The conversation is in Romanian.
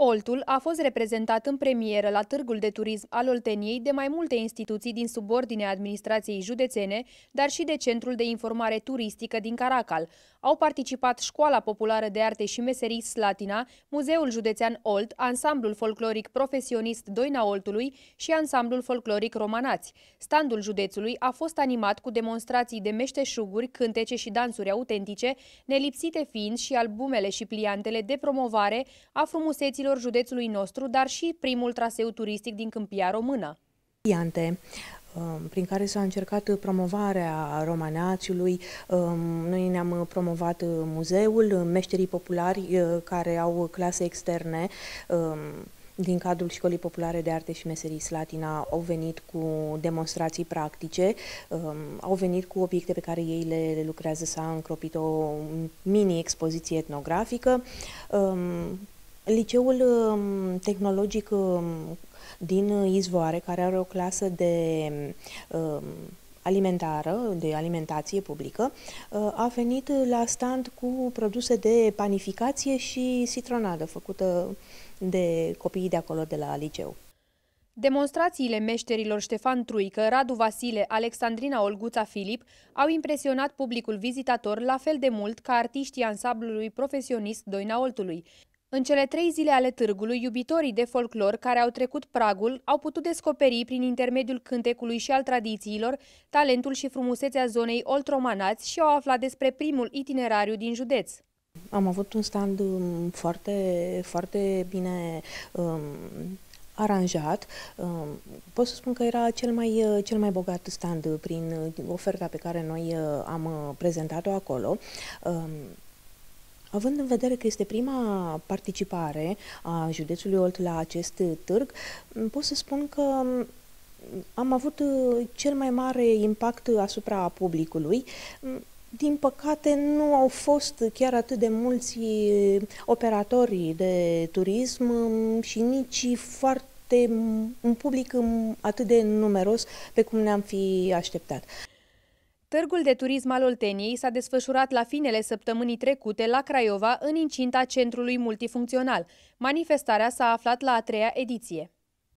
Oltul a fost reprezentat în premieră la Târgul de Turism al Olteniei de mai multe instituții din subordinea administrației județene, dar și de Centrul de Informare Turistică din Caracal. Au participat Școala Populară de Arte și Meserii Slatina, Muzeul Județean Olt, Ansamblul Folcloric Profesionist Doina Oltului și Ansamblul Folcloric Romanați. Standul județului a fost animat cu demonstrații de meșteșuguri, cântece și dansuri autentice, nelipsite fiind și albumele și pliantele de promovare a frumuseților orașelor județului nostru, dar și primul traseu turistic din Câmpia Română. Iante um, prin care s-a încercat promovarea romaneațiului. Um, noi ne-am promovat muzeul, meșterii populari uh, care au clase externe um, din cadrul Școlii Populare de Arte și Meserii Slatina au venit cu demonstrații practice, au venit cu obiecte pe care ei le lucrează, s-a încropit o mini-expoziție etnografică, Liceul um, tehnologic um, din Izvoare, care are o clasă de um, alimentară, de alimentație publică, uh, a venit la stand cu produse de panificație și citronadă făcută de copiii de acolo, de la liceu. Demonstrațiile meșterilor Ștefan Truică, Radu Vasile, Alexandrina Olguța Filip au impresionat publicul vizitator la fel de mult ca artiștii ansamblului profesionist Doina Oltului. În cele trei zile ale târgului, iubitorii de folclor care au trecut pragul au putut descoperi prin intermediul cântecului și al tradițiilor talentul și frumusețea zonei Oltromanați și au aflat despre primul itinerariu din județ. Am avut un stand um, foarte, foarte bine um, aranjat. Um, pot să spun că era cel mai, uh, cel mai bogat stand prin uh, oferta pe care noi uh, am prezentat-o acolo. Um, Având în vedere că este prima participare a județului Olt la acest târg, pot să spun că am avut uh, cel mai mare impact asupra publicului. Din păcate, nu au fost chiar atât de mulți uh, operatori de turism și nici foarte un public atât de numeros pe cum ne-am fi așteptat. Târgul de turism al Olteniei s-a desfășurat la finele săptămânii trecute la Craiova, în incinta centrului multifuncțional. Manifestarea s-a aflat la a treia ediție.